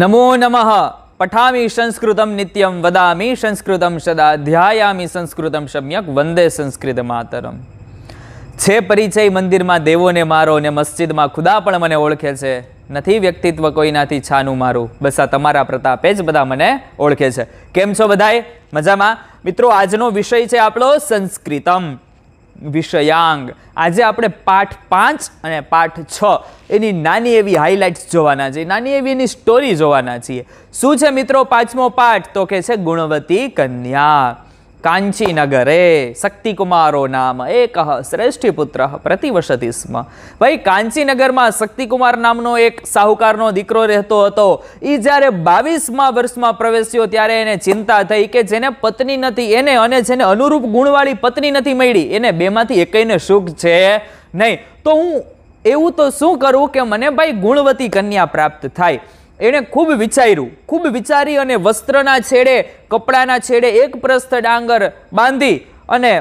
નમો નમઃ પઠામી સંસ્કૃતમ નિત્યમ વદામી સંસ્કૃતમ સદા ધ્યાયામી સંસ્કૃતમ સમ્યક વંદે સંસ્કૃત માતરમ છે પરિચય મંદિરમાં દેવોને મારો ને મસ્જિદમાં ખુદા પણ મને ઓળખે છે નથી વ્યક્તિત્વ કોઈનાથી છાનું મારું બસ આ તમારા પ્રતાપે જ બધા મને ઓળખે છે કેમ છો બધાએ મજામાં મિત્રો આજનો વિષય છે આપણો સંસ્કૃતમ વિષયાંગ આજે આપણે પાઠ પાંચ અને પાઠ છ એની નાની એવી હાઇલાઇટ્સ જોવાના છીએ નાની એવી એની સ્ટોરી જોવાના છીએ શું છે મિત્રો પાંચમો પાઠ તો કે છે ગુણવતી કન્યા કાંચીનગરે શક્તિકુમારો નામ એક શ્રેષ્ઠ પુત્ર પ્રતિવસતી સ્મ ભાઈ કાંચીનગરમાં શક્તિકુમાર નામનો એક સાહુકારનો દીકરો રહેતો હતો એ જ્યારે બાવીસમાં વર્ષમાં પ્રવેશ્યો ત્યારે એને ચિંતા થઈ કે જેને પત્ની નથી એને અને જેને અનુરૂપ ગુણવાળી પત્ની નથી મળી એને બેમાંથી એકઈને સુખ છે નહીં તો હું એવું તો શું કરું કે મને ભાઈ ગુણવતી કન્યા પ્રાપ્ત થાય એણે ખૂબ વિચાર્યું ખૂબ વિચારી અને વસ્ત્રના છેડે કપડાના છેડે એક પ્રસ્થ ડાંગર બાંધી અને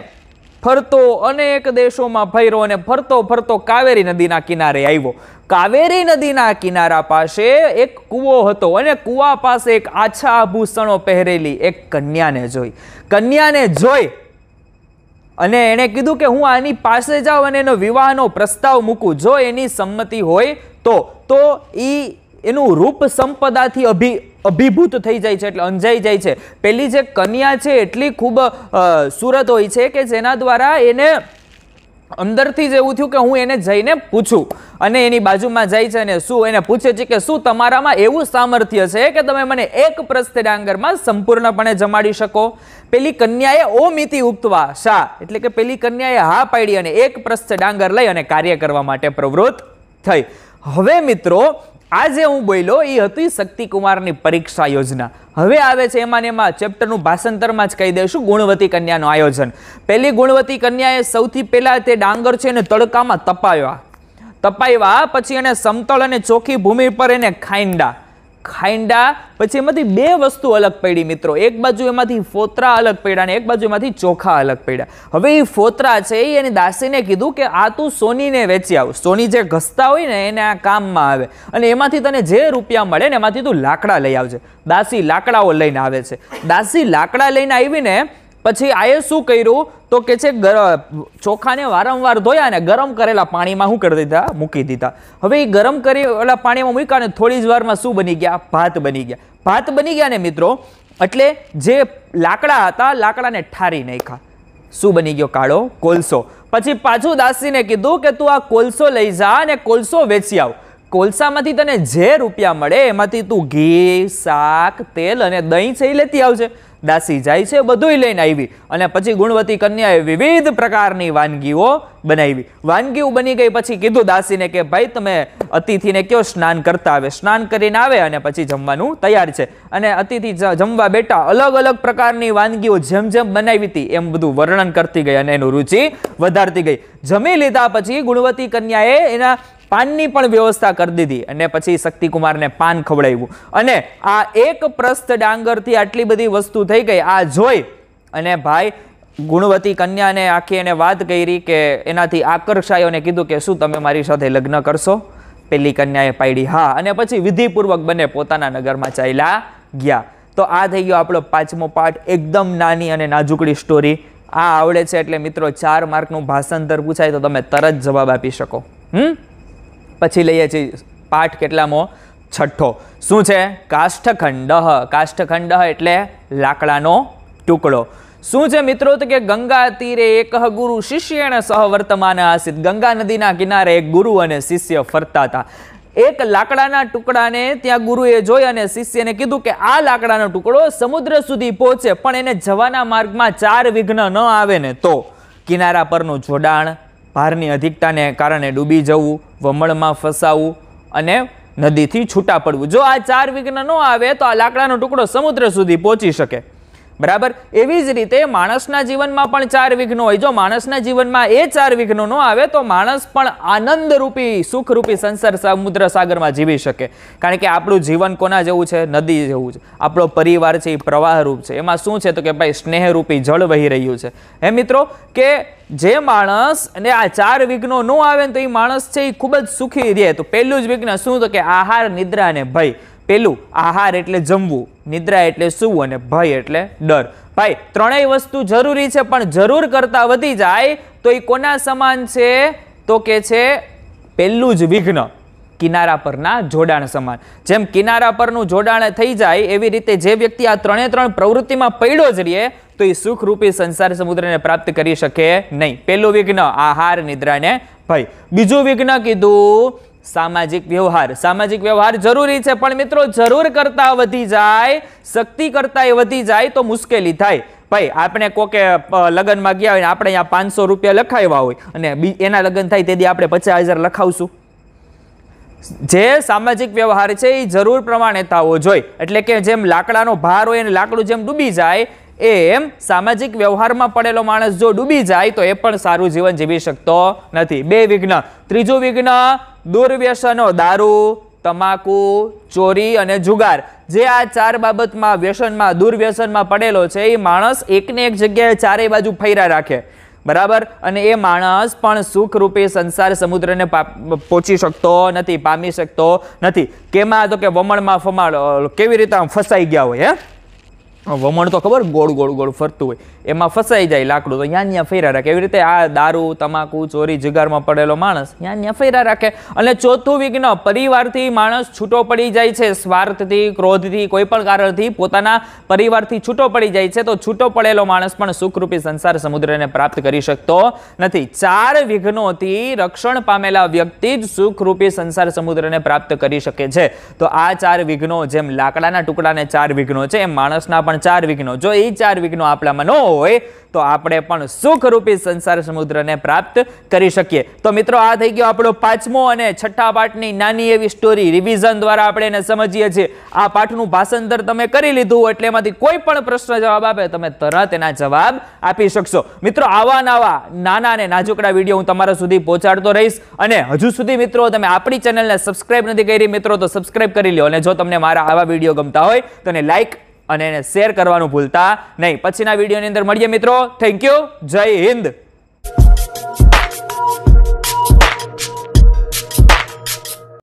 ફરતો અનેક દેશોમાં ફર્યો અને ફરતો ફરતો કાવેરી નદીના કિનારે આવ્યો કાવેરી નદીના કિનારા પાસે એક કૂવો હતો અને કૂવા પાસે એક આછા આભૂષણો પહેરેલી એક કન્યાને જોઈ કન્યાને જોઈ અને એણે કીધું કે હું આની પાસે જાઉં અને એનો વિવાહનો પ્રસ્તાવ મૂકું જો એની સંમતિ હોય તો તો એ એનું રૂપ સંપદાથી અભિ અભિભૂત થઈ જાય છે એટલે અંજાઈ જાય છે પેલી જે કન્યા છે એટલી ખૂબ સુરત હોય છે કે જેના દ્વારા એને અંદરથી જ એવું થયું કે હું એને જઈને પૂછું અને એની બાજુમાં જાય છે અને શું એને પૂછે છે કે શું તમારામાં એવું સામર્થ્ય છે કે તમે મને એક પ્રસ્થ ડાંગરમાં સંપૂર્ણપણે જમાડી શકો પેલી કન્યાએ ઓમિતિ ઉક્તવા શા એટલે કે પેલી કન્યાએ હા પાડી અને એક પ્રસ્થ ડાંગર લઈ અને કાર્ય કરવા માટે પ્રવૃત્ત થઈ હવે મિત્રો આજે હું બોલ્યો એ હતી શક્તિકુમારની પરીક્ષા યોજના હવે આવે છે એમાં એમાં ચેપ્ટરનું ભાષાંતરમાં જ કહી દઈશું ગુણવતી કન્યાનું આયોજન પહેલી ગુણવતી કન્યાએ સૌથી પહેલાં તે ડાંગર છે એને તડકામાં તપાવ્યા તપાવ્યા પછી એને સમતળ અને ચોખ્ખી ભૂમિ પર એને ખાઈંડા ખાંડા પછી એમાંથી બે વસ્તુ અલગ પડી મિત્રો એક બાજુ એમાંથી ફોતરા અલગ પડ્યા અને એક બાજુ એમાંથી ચોખા અલગ પડ્યા હવે એ ફોતરા છે એ એની દાસીને કીધું કે આ તું સોનીને વેચી આવ સોની જે ઘસતા હોય ને એને આ કામમાં આવે અને એમાંથી તને જે રૂપિયા મળે ને એમાંથી તું લાકડા લઈ આવજે દાસી લાકડાઓ લઈને આવે છે દાસી લાકડા લઈને આવીને પછી આએ શું કર્યું તો કે છે ચોખાને વારંવાર ધોયા અને ગરમ કરેલા પાણીમાં શું કરી દીધા મૂકી દીધા હવે એ ગરમ કરેલા પાણીમાં મૂક્યા ને થોડી જ વારમાં શું બની ગયા ભાત બની ગયા ભાત બની ગયા ને મિત્રો એટલે જે લાકડા હતા લાકડાને ઠારી નાખ્યા શું બની ગયો કાળો કોલસો પછી પાછું દાસીને કીધું કે તું આ કોલસો લઈ જા અને કોલસો વેચી આવ કોલસામાંથી તને જે રૂપિયા મળે એમાંથી તું ઘી શાક તેલ અને દહીં છે એ લેતી આવજે દાસી જાય છે બધું લઈને આવી અને પછી ગુણવતી કન્યાએ વિવિધ પ્રકારની વાનગીઓ બનાવી વાનગીઓ બની ગઈ પછી કીધું દાસીને કે ભાઈ તમે અતિથિને કયો સ્નાન કરતા આવે સ્નાન કરીને આવે અને પછી જમવાનું તૈયાર છે અને અતિથિ જમવા બેટા અલગ અલગ પ્રકારની વાનગીઓ જેમ જેમ બનાવી હતી એમ બધું વર્ણન કરતી ગઈ અને એનું રુચિ વધારતી ગઈ જમી લીધા પછી ગુણવતી કન્યાએ એના પાનની પણ વ્યવસ્થા કરી દીધી અને પછી શક્તિકુમારને પાન ખવડાવ્યું અને આ એક પ્રસ્થ ડાંગરથી આટલી બધી વસ્તુ થઈ ગઈ આ જોઈ અને ભાઈ ગુણવતી કન્યાને આખી એને વાત કરી કે એનાથી આકર્ષાયો અને કીધું કે શું તમે મારી સાથે લગ્ન કરશો પેલી કન્યાએ પાડી હા અને પછી વિધિપૂર્વક બંને પોતાના નગરમાં ચાલ્યા ગયા તો આ થઈ ગયો આપણો પાંચમો પાઠ એકદમ નાની અને નાજુકડી સ્ટોરી આ આવડે છે એટલે મિત્રો ચાર માર્કનું ભાષાંતર પૂછાય તો તમે તરત જવાબ આપી શકો હમ પછી લઈએ છીએ પાઠ કેટલામો છઠ્ઠો શું છે કાષ્ઠખંડ કાષ્ઠખંડ એટલે લાકડાનો ટુકડો શું છે મિત્રો તો કે ગંગા તીરે એક ગુરુ શિષ્યને સહવર્તમાન આસિત ગંગા નદીના કિનારે એક ગુરુ અને શિષ્ય ફરતા હતા એક લાકડાના ટુકડાને ત્યાં ગુરુએ જોઈ અને શિષ્યને કીધું કે આ લાકડાનો ટુકડો સમુદ્ર સુધી પહોંચે પણ એને જવાના માર્ગમાં ચાર વિઘ્ન ન આવે ને તો કિનારા પરનું જોડાણ ભારની અધિકતાને કારણે ડૂબી જવું વમળમાં ફસાવું અને નદીથી છૂટા પડવું જો આ ચાર વિઘ્ન ન આવે તો આ લાકડાનો ટુકડો સમુદ્ર સુધી પહોંચી શકે બરાબર એવી જ રીતે માણસના જીવનમાં પણ ચાર વિઘ્નો હોય જો માણસના જીવનમાં એ ચાર વિઘ્નો ન આવે તો માણસ પણ આનંદરૂપી સુખરૂપી સંસાર સમુદ્ર સાગરમાં જીવી શકે કારણ કે આપણું જીવન કોના જેવું છે નદી જેવું છે આપણો પરિવાર છે એ પ્રવાહરૂપ છે એમાં શું છે તો કે ભાઈ સ્નેહરૂપી જળ વહી રહ્યું છે હે મિત્રો કે જે માણસ અને આ ચાર વિઘ્નો ન આવે ને તો એ માણસ છે એ ખૂબ જ સુખી રહે તો પહેલું જ વિઘ્ન શું તો કે આહાર નિદ્રા અને ભય પેલું આહાર એટલે જમવું નિદ્રા એટલે સૂવું અને ભય એટલે ડર ભાઈ ત્રણેય વસ્તુ જરૂરી છે પણ જરૂર કરતાં વધી જાય તો એ કોના સમાન છે તો કે છે પહેલું જ વિઘ્ન કિનારા પરના જોડાણ સમાન જેમ કિનારા પરનું જોડાણ થઈ જાય એવી રીતે જે વ્યક્તિ આ ત્રણે ત્રણ પ્રવૃત્તિમાં પડ્યો જ રહીએ તો એ સુખરૂપી સંસાર સમુદ્રને પ્રાપ્ત કરી શકે નહીં પહેલું વિઘ્ન આહાર નિદ્રાને ભય બીજું વિઘ્ન કીધું સામાજિક વ્યવહાર સામાજિક વ્યવહાર જરૂરી છે પણ મિત્રો જરૂર કરતા વધી જાય શક્તિ કરતા વધી જાય તો મુશ્કેલી થાય ભાઈ આપણે કોકે લગ્નમાં ગયા હોય આપણે અહીંયા પાંચસો રૂપિયા લખાવ્યા હોય અને એના લગ્ન થાય તેથી આપણે પચાસ હજાર લખાવશું જે સામાજિક વ્યવહાર છે એ જરૂર પ્રમાણે થવો જોઈએ એટલે કે જેમ લાકડાનો ભાર હોય અને લાકડું જેમ ડૂબી જાય એમ સામાજિક વ્યવહારમાં પડેલો માણસ જો ડૂબી જાય તો એ પણ સારું જીવન જીવી શકતો નથી બે વિઘ્ન ત્રીજું વિઘ્ન દુર્વ્યસનો દારૂ તમાકુ ચોરી અને જુગાર જે આ ચાર બાબતમાં વ્યસનમાં દુર્વ્યસનમાં પડેલો છે એ માણસ એકને એક જગ્યાએ ચારેય બાજુ ફૈરા રાખે બરાબર અને એ માણસ પણ સુખરૂપે સંસાર સમુદ્રને પહોંચી શકતો નથી પામી શકતો નથી કેમાં તો કે વમણમાં ફમાડ કેવી રીતે આમ ફસાઈ ગયા હોય હે વમણ તો ખબર ગોળ ગોળ ગોળ ફરતું હોય એમાં ફસાઈ જાય લાકડું તો ત્યાં ત્યાં ફેરા રાખે એવી રીતે આ દારૂ તમાકુ ચોરી જુગારમાં પડેલો માણસ ત્યાં ત્યાં ફેરા રાખે અને ચોથું વિઘ્ન પરિવારથી માણસ છૂટો પડી જાય છે સ્વાર્થથી ક્રોધથી કોઈ પણ કારણથી પોતાના પરિવારથી છૂટો પડી જાય છે તો છૂટો પડેલો માણસ પણ સુખરૂપી સંસાર સમુદ્રને પ્રાપ્ત કરી શકતો નથી ચાર વિઘ્નોથી રક્ષણ પામેલા વ્યક્તિ જ સુખરૂપી સંસાર સમુદ્રને પ્રાપ્ત કરી શકે છે તો આ ચાર વિઘ્નો જેમ લાકડાના ટુકડાને ચાર વિઘ્નો છે એમ માણસના પણ પણ ચાર વિઘ્નો જો એ ચાર વિઘ્નો આપણામાં ન હોય તો આપણે પણ સુખરૂપી સંસાર સમુદ્રને પ્રાપ્ત કરી શકીએ તો મિત્રો આ થઈ ગયો આપણો પાંચમો અને છઠ્ઠા પાઠની નાની એવી સ્ટોરી રિવિઝન દ્વારા આપણે એને સમજીએ છીએ આ પાઠનું ભાષાંતર તમે કરી લીધું એટલે એમાંથી કોઈ પણ પ્રશ્ન જવાબ આપે તમે તરત એના જવાબ આપી શકશો મિત્રો આવા નાવા નાના અને નાજુકડા વિડીયો હું તમારા સુધી પહોંચાડતો રહીશ અને હજુ સુધી મિત્રો તમે આપણી ચેનલને સબસ્ક્રાઇબ નથી કરી મિત્રો તો સબસ્ક્રાઇબ કરી લો અને જો તમને મારા આવા વિડીયો ગમતા હોય તો એને લાઇક અને એને શેર કરવાનું ભૂલતા નહીં પછીના વિડીયોની અંદર મળીએ મિત્રો થેન્ક યુ જય હિન્દ